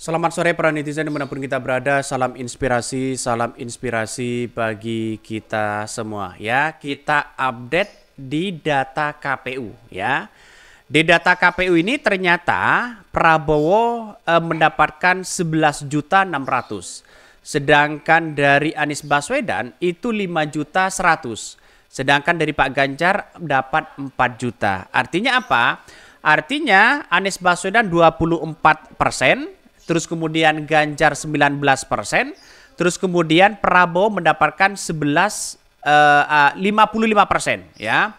Selamat sore para netizen dimanapun kita berada, salam inspirasi, salam inspirasi bagi kita semua ya. Kita update di data KPU ya. Di data KPU ini ternyata Prabowo eh, mendapatkan 11 juta 600. Sedangkan dari Anies Baswedan itu 5 juta 100. Sedangkan dari Pak Ganjar dapat 4 juta. Artinya apa? Artinya Anies Baswedan 24 persen, terus kemudian Ganjar 19 persen, terus kemudian Prabowo mendapatkan 11 uh, uh, 55 persen ya.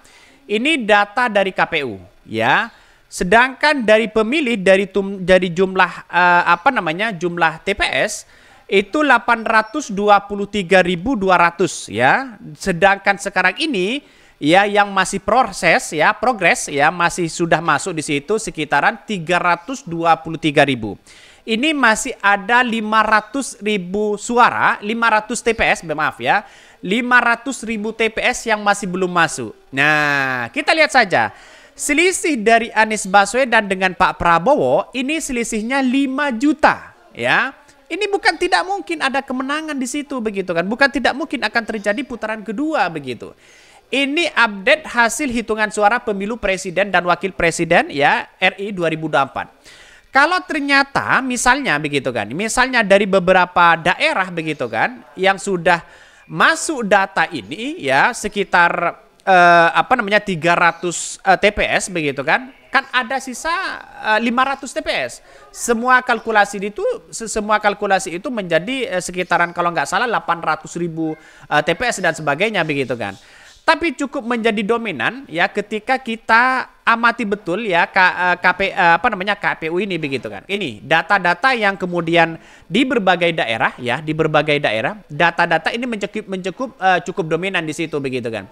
Ini data dari KPU ya. Sedangkan dari pemilih dari tum, dari jumlah uh, apa namanya jumlah TPS itu 823.200 ya. Sedangkan sekarang ini ya yang masih proses ya, progres ya masih sudah masuk di situ sekitaran ribu ini masih ada 500 ribu suara, 500 TPS, maaf ya, 500 ribu TPS yang masih belum masuk. Nah, kita lihat saja. Selisih dari Anies Baswedan dengan Pak Prabowo ini selisihnya 5 juta, ya. Ini bukan tidak mungkin ada kemenangan di situ begitu kan. Bukan tidak mungkin akan terjadi putaran kedua begitu. Ini update hasil hitungan suara pemilu presiden dan wakil presiden ya RI 2024. Kalau ternyata misalnya begitu kan, misalnya dari beberapa daerah begitu kan, yang sudah masuk data ini ya sekitar eh, apa namanya 300 eh, TPS begitu kan, kan ada sisa eh, 500 TPS. Semua kalkulasi itu, semua kalkulasi itu menjadi eh, sekitaran kalau nggak salah 800 ribu eh, TPS dan sebagainya begitu kan. Tapi cukup menjadi dominan ya ketika kita amati betul ya K, eh, KP, eh, apa namanya KPU ini begitu kan. Ini data-data yang kemudian di berbagai daerah ya, di berbagai daerah data-data ini mencukup mencukup uh, cukup dominan di situ begitu kan.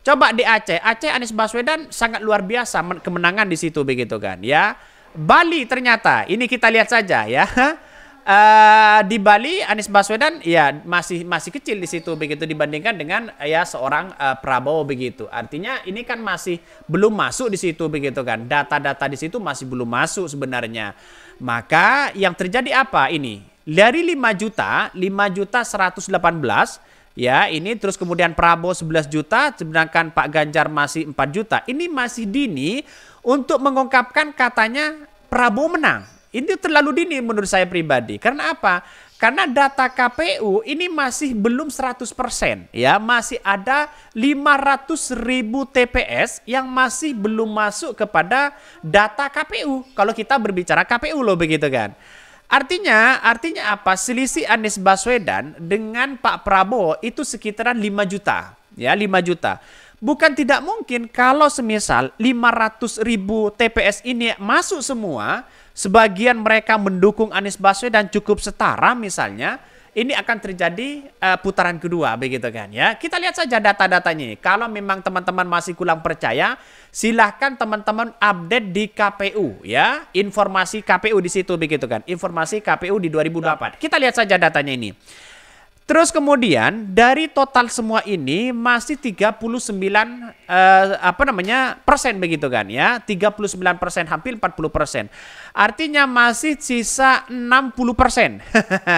Coba di Aceh, Aceh Anies Baswedan sangat luar biasa kemenangan di situ begitu kan ya. Bali ternyata ini kita lihat saja ya. uh, di Bali Anies Baswedan ya masih masih kecil di situ begitu dibandingkan dengan ya seorang uh, Prabowo begitu. Artinya ini kan masih belum masuk di situ begitu kan. Data-data di situ masih belum masuk sebenarnya. Maka yang terjadi apa ini? Dari 5 juta, 5 juta 118 Ya, ini terus kemudian Prabowo 11 juta, sedangkan Pak Ganjar masih 4 juta. Ini masih dini untuk mengungkapkan katanya Prabowo menang ini terlalu dini menurut saya pribadi. Karena apa? Karena data KPU ini masih belum 100%. ya Masih ada 500 ribu TPS yang masih belum masuk kepada data KPU. Kalau kita berbicara KPU loh begitu kan. Artinya, artinya apa? Selisih Anies Baswedan dengan Pak Prabowo itu sekitaran 5 juta. Ya, 5 juta. Bukan tidak mungkin kalau semisal 500 ribu TPS ini masuk semua, sebagian mereka mendukung Anies Baswedan cukup setara misalnya, ini akan terjadi uh, putaran kedua begitu kan ya. Kita lihat saja data-datanya ini. Kalau memang teman-teman masih kurang percaya, silahkan teman-teman update di KPU ya. Informasi KPU di situ begitu kan. Informasi KPU di 2008. Kita lihat saja datanya ini. Terus kemudian dari total semua ini masih 39 eh, apa namanya persen begitu kan ya 39 persen hampir 40 persen artinya masih sisa 60 persen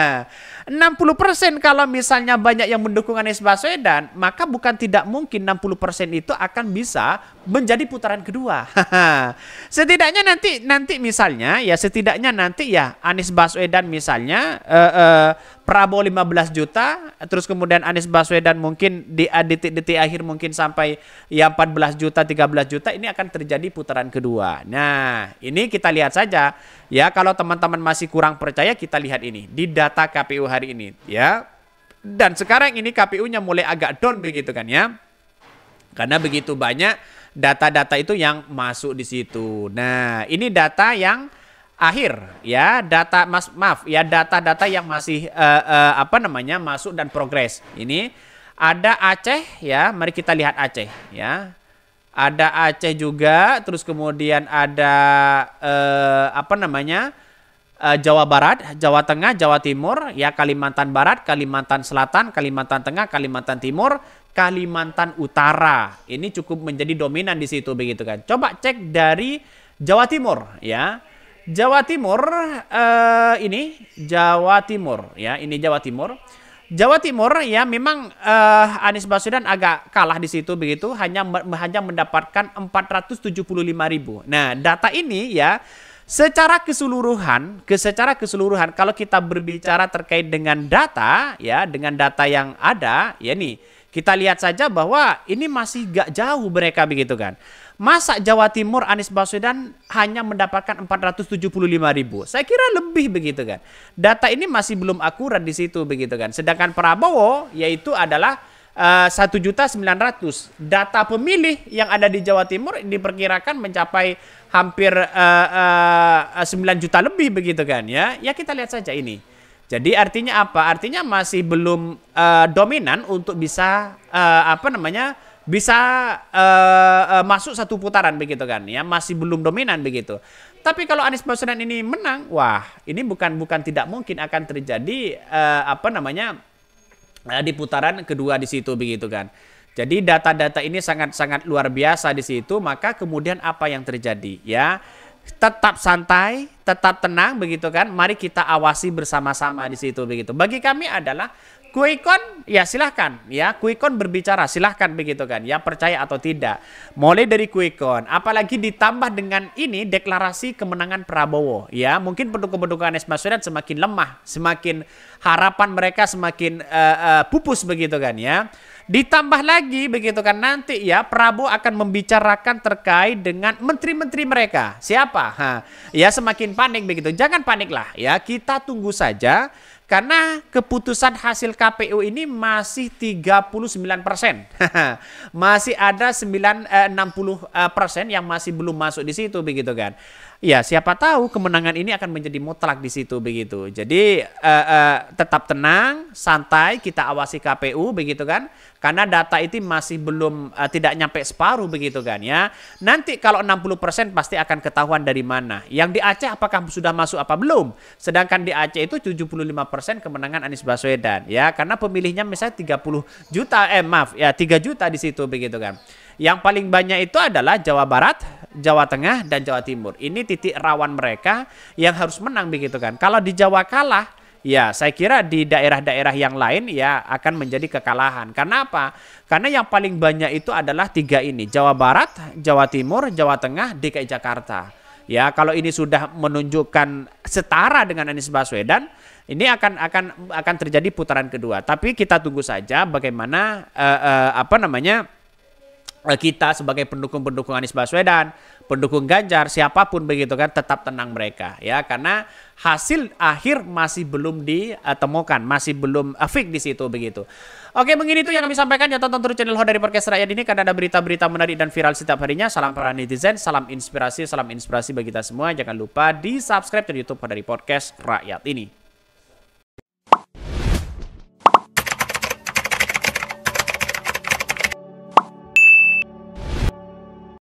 60% kalau misalnya banyak yang mendukung Anies Baswedan, maka bukan tidak mungkin 60% itu akan bisa menjadi putaran kedua. setidaknya nanti nanti misalnya ya setidaknya nanti ya Anies Baswedan misalnya eh, eh, Prabowo 15 juta, terus kemudian Anies Baswedan mungkin di eh, detik-detik akhir mungkin sampai ya 14 juta, 13 juta ini akan terjadi putaran kedua. Nah, ini kita lihat saja ya kalau teman-teman masih kurang percaya kita lihat ini di data KPU hari ini ya. Dan sekarang ini KPU-nya mulai agak down begitu kan ya. Karena begitu banyak data-data itu yang masuk di situ. Nah, ini data yang akhir ya data mas maaf ya data-data yang masih uh, uh, apa namanya masuk dan progres ini ada Aceh ya mari kita lihat Aceh ya ada Aceh juga terus kemudian ada uh, apa namanya Eh, Jawa Barat, Jawa Tengah, Jawa Timur, ya Kalimantan Barat, Kalimantan Selatan, Kalimantan Tengah, Kalimantan Timur, Kalimantan Utara. Ini cukup menjadi dominan di situ begitu kan. Coba cek dari Jawa Timur ya. Jawa Timur uh, ini Jawa Timur ya, ini Jawa Timur. Jawa Timur ya memang uh, Anies Baswedan agak kalah di situ begitu hanya hanya mendapatkan 475.000. Nah, data ini ya Secara keseluruhan, ke secara keseluruhan kalau kita berbicara terkait dengan data ya, dengan data yang ada, ya nih, kita lihat saja bahwa ini masih gak jauh mereka begitu kan. Masa Jawa Timur Anies Baswedan hanya mendapatkan 475 ribu. Saya kira lebih begitu kan. Data ini masih belum akurat di situ begitu kan. Sedangkan Prabowo yaitu adalah Eh, satu juta sembilan ratus. Data pemilih yang ada di Jawa Timur diperkirakan mencapai hampir eh, eh, sembilan uh, uh, juta lebih begitu kan ya. Ya kita lihat saja ini. Jadi artinya apa? Artinya masih belum uh, dominan untuk bisa uh, apa namanya bisa uh, uh, masuk satu putaran begitu kan ya masih belum dominan begitu tapi kalau Anies Baswedan ini menang wah ini bukan bukan tidak mungkin akan terjadi uh, apa namanya Eh, di putaran kedua di situ begitu kan. Jadi data-data ini sangat-sangat luar biasa di situ, maka kemudian apa yang terjadi ya? tetap santai, tetap tenang begitu kan. Mari kita awasi bersama-sama di situ begitu. Bagi kami adalah Kuikon ya silahkan ya Kuikon berbicara silahkan begitu kan ya percaya atau tidak mulai dari Kuikon apalagi ditambah dengan ini deklarasi kemenangan Prabowo ya mungkin pendukung-pendukung Anies Baswedan semakin lemah semakin harapan mereka semakin uh, uh, pupus begitu kan ya Ditambah lagi begitu kan nanti ya Prabowo akan membicarakan terkait dengan menteri-menteri mereka. Siapa? Ha, ya semakin panik begitu. Jangan paniklah ya. Kita tunggu saja karena keputusan hasil KPU ini masih 39 persen. masih ada 9, eh, 60 eh, persen yang masih belum masuk di situ begitu kan ya siapa tahu kemenangan ini akan menjadi mutlak di situ begitu. Jadi uh, uh, tetap tenang, santai, kita awasi KPU begitu kan. Karena data itu masih belum uh, tidak nyampe separuh begitu kan ya. Nanti kalau 60% pasti akan ketahuan dari mana. Yang di Aceh apakah sudah masuk apa belum? Sedangkan di Aceh itu 75% kemenangan Anies Baswedan ya karena pemilihnya misalnya 30 juta eh maaf ya 3 juta di situ begitu kan. Yang paling banyak itu adalah Jawa Barat, Jawa Tengah, dan Jawa Timur. Ini titik rawan mereka yang harus menang begitu kan. Kalau di Jawa kalah, ya saya kira di daerah-daerah yang lain ya akan menjadi kekalahan. Karena apa? Karena yang paling banyak itu adalah tiga ini. Jawa Barat, Jawa Timur, Jawa Tengah, DKI Jakarta. Ya, kalau ini sudah menunjukkan setara dengan Anies Baswedan, ini akan akan akan terjadi putaran kedua. Tapi kita tunggu saja bagaimana uh, uh, apa namanya Eh, kita sebagai pendukung-pendukung Anies Baswedan, pendukung Ganjar, siapapun begitu kan tetap tenang mereka ya karena hasil akhir masih belum ditemukan, masih belum afik eh, fix di situ begitu. Oke, begini itu yang kami sampaikan ya tonton terus channel Ho dari Podcast Rakyat ini karena ada berita-berita menarik dan viral setiap harinya. Salam para netizen, salam inspirasi, salam inspirasi bagi kita semua. Jangan lupa di-subscribe ke YouTube Ho dari Podcast Rakyat ini.